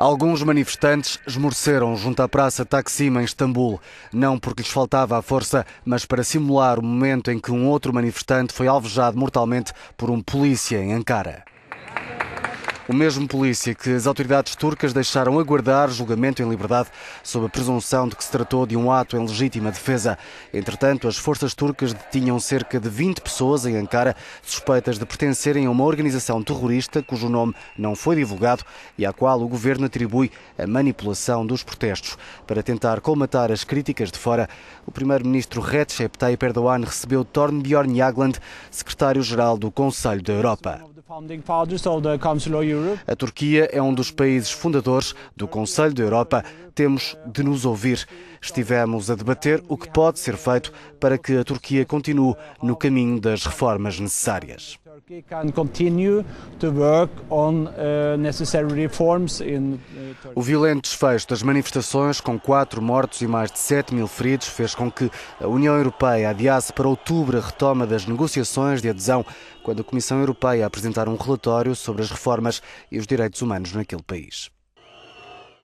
Alguns manifestantes esmoreceram junto à Praça Taksim, em Istambul, não porque lhes faltava a força, mas para simular o momento em que um outro manifestante foi alvejado mortalmente por um polícia em Ankara o mesmo polícia que as autoridades turcas deixaram aguardar julgamento em liberdade sob a presunção de que se tratou de um ato em legítima defesa. Entretanto, as forças turcas detinham cerca de 20 pessoas em Ankara suspeitas de pertencerem a uma organização terrorista cujo nome não foi divulgado e à qual o governo atribui a manipulação dos protestos. Para tentar colmatar as críticas de fora, o primeiro-ministro Recep Tayyip Erdogan recebeu Tornbjörn Jagland, secretário-geral do Conselho da Europa. A Turquia é um dos países fundadores do Conselho da Europa. Temos de nos ouvir. Estivemos a debater o que pode ser feito para que a Turquia continue no caminho das reformas necessárias. Uh, uh, o violento desfecho das manifestações, com quatro mortos e mais de 7 mil feridos, fez com que a União Europeia adiasse para outubro a retoma das negociações de adesão, quando a Comissão Europeia apresentar um relatório sobre as reformas e os direitos humanos naquele país.